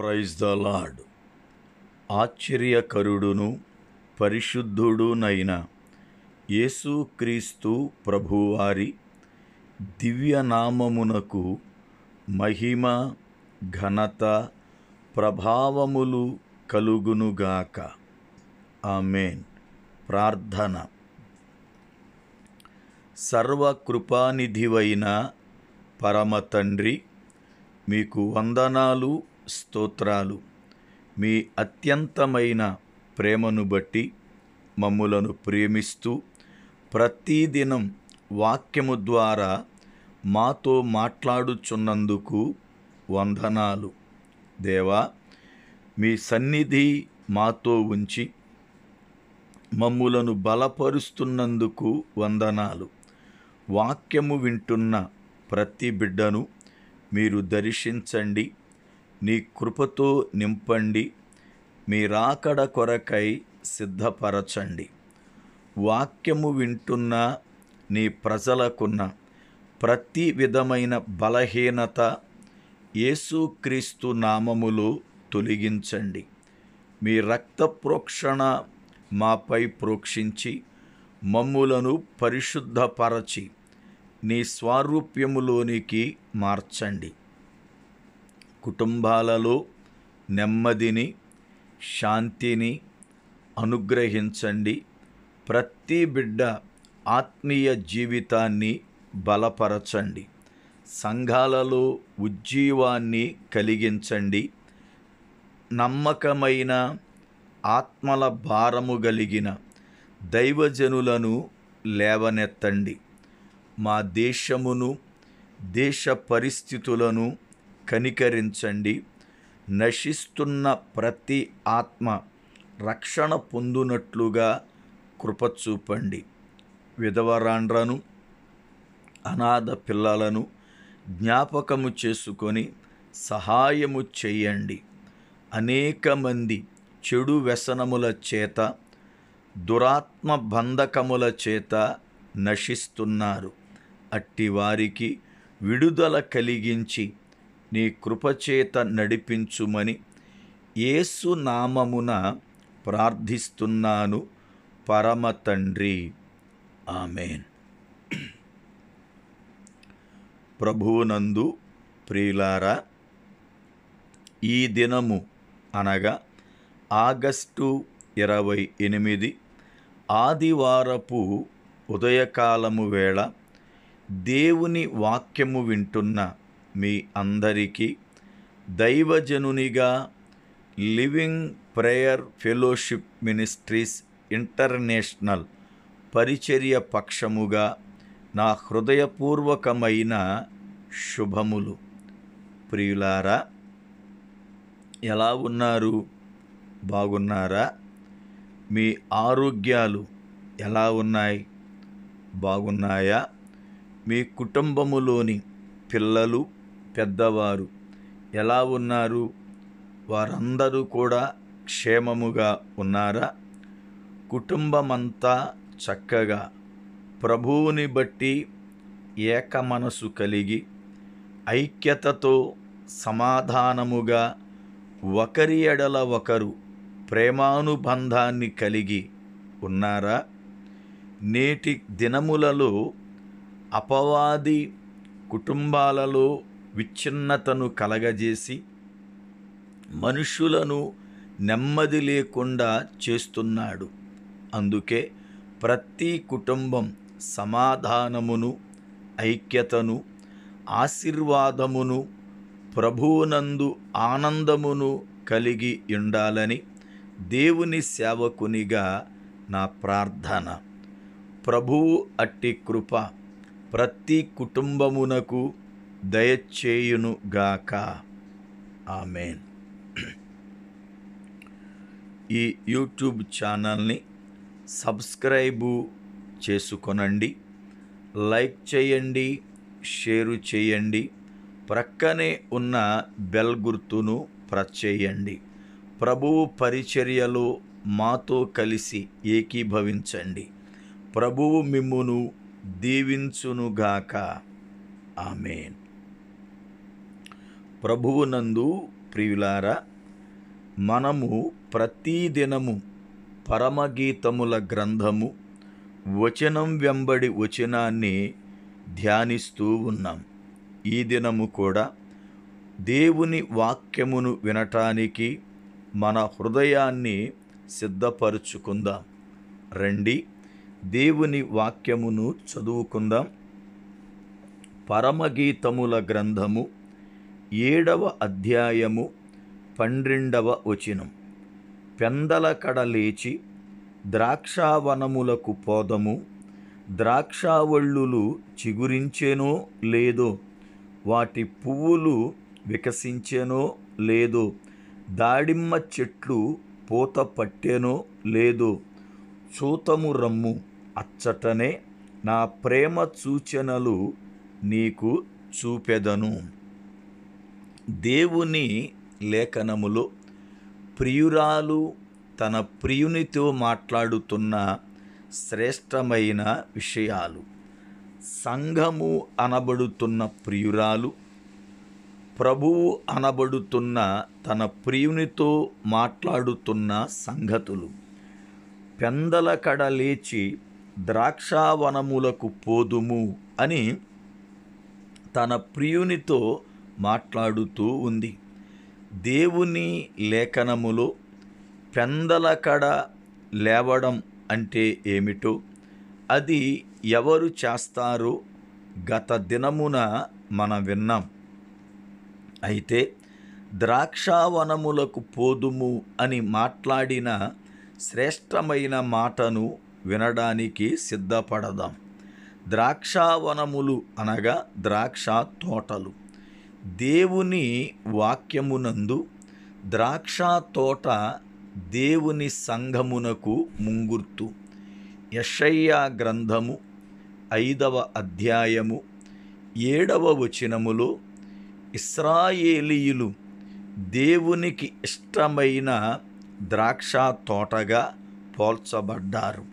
praise the Lord ఆశ్చర్యకరుడును పరిశుద్ధుడునైన యేసుక్రీస్తు ప్రభువారి దివ్యనామమునకు మహిమ ఘనత ప్రభావములు కలుగునుగాక ఆమెన్ ప్రార్థన సర్వకృపానిధివైన పరమ తండ్రి మీకు వందనాలు స్తోత్రాలు మీ అత్యంతమైన ప్రేమను బట్టి మమ్ములను ప్రేమిస్తూ ప్రతిదినం వాక్యము ద్వారా మాతో మాట్లాడుచున్నందుకు వందనాలు దేవా మీ సన్నిధి మాతో ఉంచి మమ్ములను బలపరుస్తున్నందుకు వందనాలు వాక్యము వింటున్న ప్రతి బిడ్డను మీరు దర్శించండి నీ కృపతో నింపండి మీ రాకడ కొరకై సిద్ధపరచండి వాక్యము వింటున్న నీ ప్రజలకున్న ప్రతి విధమైన బలహీనత యేసుక్రీస్తు నామములు తొలగించండి మీ రక్త ప్రోక్షణ మాపై ప్రోక్షించి మమ్ములను పరిశుద్ధపరచి నీ స్వారూప్యములోనికి మార్చండి కుటుంబాలలో నెమ్మదిని శాంతిని అనుగ్రహించండి ప్రతి బిడ్డ ఆత్మీయ జీవితాన్ని బలపరచండి సంఘాలలో ఉజ్జీవాన్ని కలిగించండి నమ్మకమైన ఆత్మల భారము కలిగిన దైవజనులను లేవనెత్తండి మా దేశమును దేశ పరిస్థితులను కనికరించండి నశిస్తున్న ప్రతి ఆత్మ రక్షణ పొందునట్లుగా కృపచూపండి విధవరాండ్రను అనాథ పిల్లలను జ్ఞాపకము చేసుకొని సహాయము చేయండి అనేక మంది చెడు వ్యసనముల చేత దురాత్మ బంధకముల చేత నశిస్తున్నారు అట్టి వారికి విడుదల కలిగించి నీ కృపచేత నడిపించుమని యేసు నామమున ప్రార్థిస్తున్నాను పరమ తండ్రి ఆమెన్ ప్రభువునందు ప్రియులారా ఈ దినము అనగా ఆగస్టు ఇరవై ఎనిమిది ఆదివారపు ఉదయకాలము వేళ దేవుని వాక్యము వింటున్న మీ అందరికీ దైవజనునిగా living prayer fellowship ministries international పరిచర్య పక్షముగా నా హృదయపూర్వకమైన శుభములు ప్రియులారా ఎలా ఉన్నారు బాగున్నారా మీ ఆరోగ్యాలు ఎలా ఉన్నాయి బాగున్నాయా మీ కుటుంబములోని పిల్లలు పెద్దవారు ఎలా ఉన్నారు వారందరూ కూడా క్షేమముగా ఉన్నారా కుటుంబమంతా చక్కగా ప్రభువుని బట్టి ఏక మనసు కలిగి ఐక్యతతో సమాధానముగా ఒకరి ఎడల ఒకరు ప్రేమానుబంధాన్ని కలిగి ఉన్నారా నేటి దినములలో అపవాది కుటుంబాలలో విచ్ఛిన్నతను కలగజేసి మనుషులను నెమ్మది లేకుండా చేస్తున్నాడు అందుకే ప్రతి కుటుంబం సమాధానమును ఐక్యతను ఆశీర్వాదమును ప్రభువునందు ఆనందమును కలిగి ఉండాలని దేవుని సేవకునిగా నా ప్రార్థన ప్రభువు అట్టి కృప ప్రతి కుటుంబమునకు దయచేయునుగాక ఆమెన్ ఈ యూట్యూబ్ ఛానల్ని సబ్స్క్రైబు చేసుకొనండి లైక్ చేయండి షేరు చేయండి ప్రక్కనే ఉన్న బెల్ గుర్తును ప్రెస్ చేయండి ప్రభువు పరిచర్యలో మాతో కలిసి ఏకీభవించండి ప్రభువు మిమ్మును దీవించునుగాక ఆమెన్ ప్రభువునందు ప్రియులారా మనము ప్రతిదినము పరమగీతముల గ్రంథము వచనం వెంబడి వచనాన్ని ధ్యానిస్తూ ఉన్నాం ఈ దినము కూడా దేవుని వాక్యమును వినటానికి మన హృదయాన్ని సిద్ధపరుచుకుందాం రండి దేవుని వాక్యమును చదువుకుందాం పరమగీతముల గ్రంథము ఏడవ అధ్యాయము పన్నెండవ వచనం పెందల కడలేచి ద్రాక్షావనములకు పోదము ద్రాక్షావళ్ళులు చిగురించేనో లేదో వాటి పువ్వులు వికసించేనో లేదో దాడిమ్మ చెట్లు పూత పట్టేనో లేదో చూతము రమ్ము అచ్చటనే నా ప్రేమ సూచనలు నీకు చూపెదను దేవుని లేఖనములో ప్రియురాలు తన ప్రియునితో మాట్లాడుతున్న శ్రేష్టమైన విషయాలు సంఘము అనబడుతున్న ప్రియురాలు ప్రభువు అనబడుతున్న తన ప్రియునితో మాట్లాడుతున్న సంగతులు పెందల కడ లేచి ద్రాక్షావనములకు పోదుము అని తన ప్రియునితో మాట్లాడుతూ ఉంది దేవుని లేఖనములో పెందలకడ లేవడం అంటే ఏమిటో అది ఎవరు చేస్తారో గత దినమున మనం విన్నాం అయితే ద్రాక్షావనములకు పోదుము అని మాట్లాడిన శ్రేష్టమైన మాటను వినడానికి సిద్ధపడదాం ద్రాక్షావనములు అనగా ద్రాక్ష తోటలు దేవుని వాక్యమునందు ద్రాక్ష తోట దేవుని సంఘమునకు ముంగుర్తు యషయ్య గ్రంథము ఐదవ అధ్యాయము ఏడవ వచనములో ఇస్రాయేలీయులు దేవునికి ఇష్టమైన ద్రాక్ష తోటగా పోల్చబడ్డారు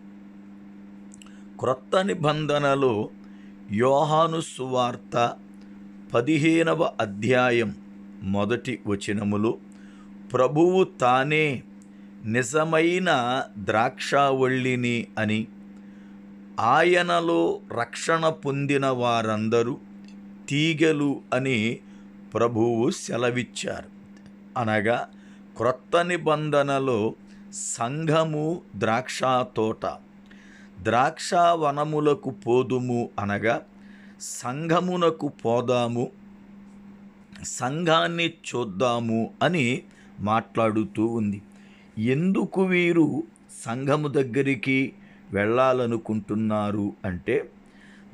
క్రొత్త నిబంధనలో యోహాను సువార్త పదిహేనవ అధ్యాయం మొదటి వచనములో ప్రభువు తానే నిజమైన ద్రాక్షవళ్ళిని అని ఆయనలో రక్షణ పొందిన వారందరూ తీగలు అని ప్రభువు సెలవిచ్చారు అనగా క్రొత్త నిబంధనలో సంఘము ద్రాక్ష తోట ద్రాక్ష వనములకు పోదుము అనగా సంఘమునకు పోదాము సంఘాన్ని చూద్దాము అని మాట్లాడుతూ ఉంది ఎందుకు వీరు సంఘము దగ్గరికి వెళ్ళాలనుకుంటున్నారు అంటే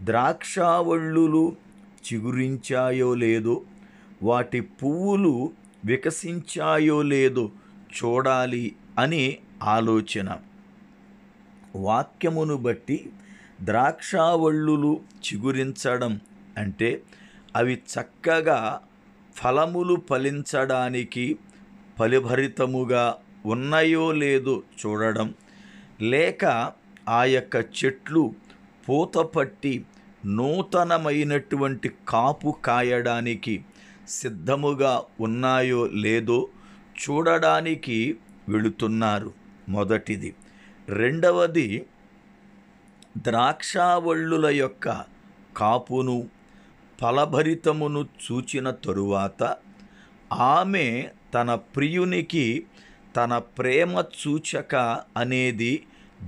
ద్రాక్షావళ్ళులు చిగురించాయో లేదో వాటి పువ్వులు వికసించాయో లేదో చూడాలి అని ఆలోచన వాక్యమును బట్టి ద్రాక్షావళ్ళులు చిగురించడం అంటే అవి చక్కగా ఫలములు ఫలించడానికి ఫలిభరితముగా ఉన్నాయో లేదో చూడడం లేక ఆ యొక్క చెట్లు పూత పట్టి నూతనమైనటువంటి కాపు కాయడానికి సిద్ధముగా ఉన్నాయో లేదో చూడడానికి వెళుతున్నారు మొదటిది రెండవది ద్రాక్షావళ్ళుల యొక్క కాపును ఫలభరితమును చూచిన తరువాత ఆమె తన ప్రియునికి తన ప్రేమ సూచక అనేది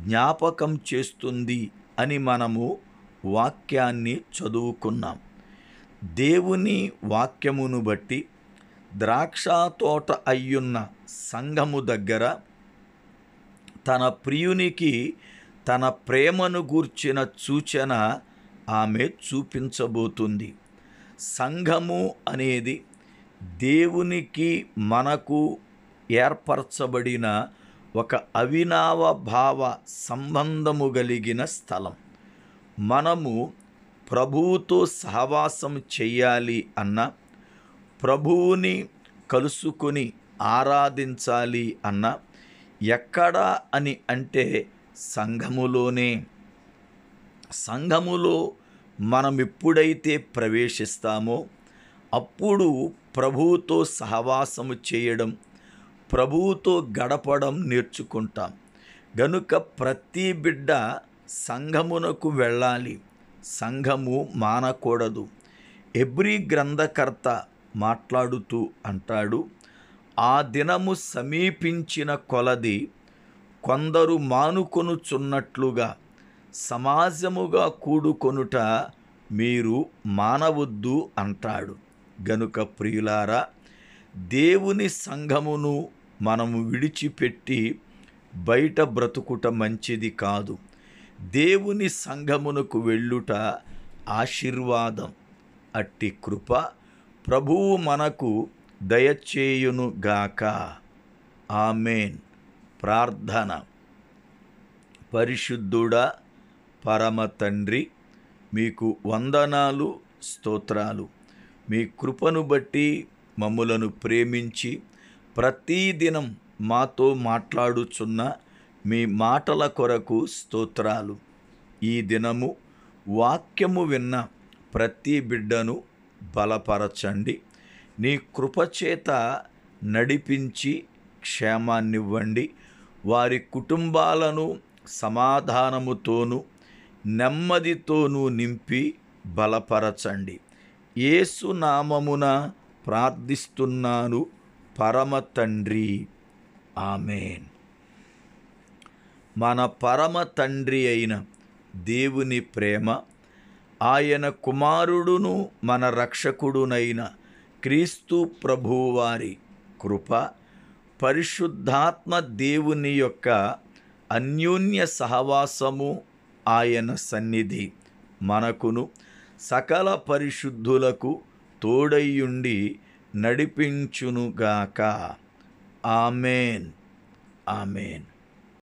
జ్ఞాపకం చేస్తుంది అని మనము వాక్యాన్ని చదువుకున్నాం దేవుని వాక్యమును బట్టి ద్రాక్ష తోట అయ్యున్న సంఘము దగ్గర తన ప్రియునికి తన ప్రేమను గూర్చిన సూచన ఆమె చూపించబోతుంది సంఘము అనేది దేవునికి మనకు ఏర్పరచబడిన ఒక అవినావ భావ సంబంధము కలిగిన స్థలం మనము ప్రభువుతో సహవాసం చేయాలి అన్న ప్రభువుని కలుసుకొని ఆరాధించాలి అన్న ఎక్కడా అని అంటే సంఘములోనే సంఘములో మనం ఎప్పుడైతే ప్రవేశిస్తామో అప్పుడు ప్రభువుతో సహవాసము చేయడం ప్రభువుతో గడపడం నేర్చుకుంటాం గనుక ప్రతి బిడ్డ సంఘమునకు వెళ్ళాలి సంఘము మానకూడదు ఎబ్రి గ్రంథకర్త మాట్లాడుతూ అంటాడు ఆ దినము సమీపించిన కొలది కొందరు మానుకొనుచున్నట్లుగా సమాజముగా కూడుకొనుట మీరు మానవద్దు అంటాడు గనుక ప్రియులారా దేవుని సంఘమును మనము విడిచిపెట్టి బయట బ్రతుకుట మంచిది కాదు దేవుని సంఘమునకు వెళ్ళుట ఆశీర్వాదం అట్టి కృప ప్రభువు మనకు దయచేయునుగాక ఆమెన్ ప్రార్థన పరిశుద్ధుడా పరమ తండ్రి మీకు వందనాలు స్తోత్రాలు మీ కృపను బట్టి మమ్ములను ప్రేమించి ప్రతిదినం మాతో మాట్లాడుచున్న మీ మాటల కొరకు స్తోత్రాలు ఈ దినము వాక్యము విన్న ప్రతి బిడ్డను బలపరచండి నీ కృపచేత నడిపించి క్షేమాన్నివ్వండి వారి కుటుంబాలను సమాధానముతోనూ నెమ్మదితోనూ నింపి బలపరచండి ఏసు నామమున ప్రార్థిస్తున్నాను పరమ తండ్రి ఆమెన్ మన పరమ తండ్రి అయిన దేవుని ప్రేమ ఆయన కుమారుడును మన రక్షకుడునైన క్రీస్తు ప్రభువారి కృప పరిశుద్ధాత్మ దేవుని యొక్క అన్యోన్య సహవాసము ఆయన సన్నిధి మనకును సకల పరిశుద్ధులకు తోడయ్యుండి నడిపించునుగాక ఆమెన్ ఆమెన్